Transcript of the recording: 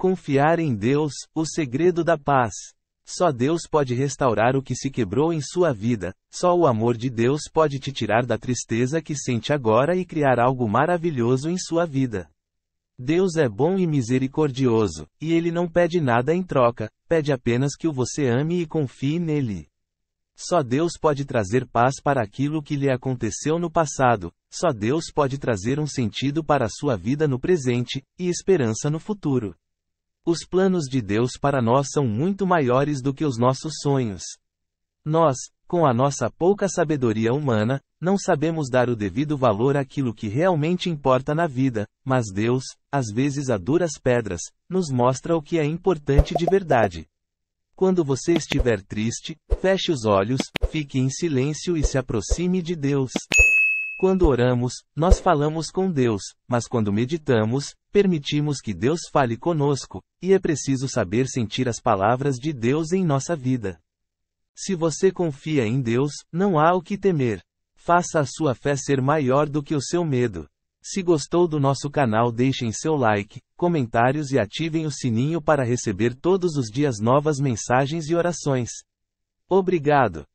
Confiar em Deus, o segredo da paz. Só Deus pode restaurar o que se quebrou em sua vida, só o amor de Deus pode te tirar da tristeza que sente agora e criar algo maravilhoso em sua vida. Deus é bom e misericordioso, e ele não pede nada em troca, pede apenas que o você ame e confie nele. Só Deus pode trazer paz para aquilo que lhe aconteceu no passado, só Deus pode trazer um sentido para a sua vida no presente, e esperança no futuro. Os planos de Deus para nós são muito maiores do que os nossos sonhos. Nós, com a nossa pouca sabedoria humana, não sabemos dar o devido valor àquilo que realmente importa na vida, mas Deus, às vezes a duras pedras, nos mostra o que é importante de verdade. Quando você estiver triste, feche os olhos, fique em silêncio e se aproxime de Deus. Quando oramos, nós falamos com Deus, mas quando meditamos, Permitimos que Deus fale conosco, e é preciso saber sentir as palavras de Deus em nossa vida. Se você confia em Deus, não há o que temer. Faça a sua fé ser maior do que o seu medo. Se gostou do nosso canal, deixem seu like, comentários e ativem o sininho para receber todos os dias novas mensagens e orações. Obrigado!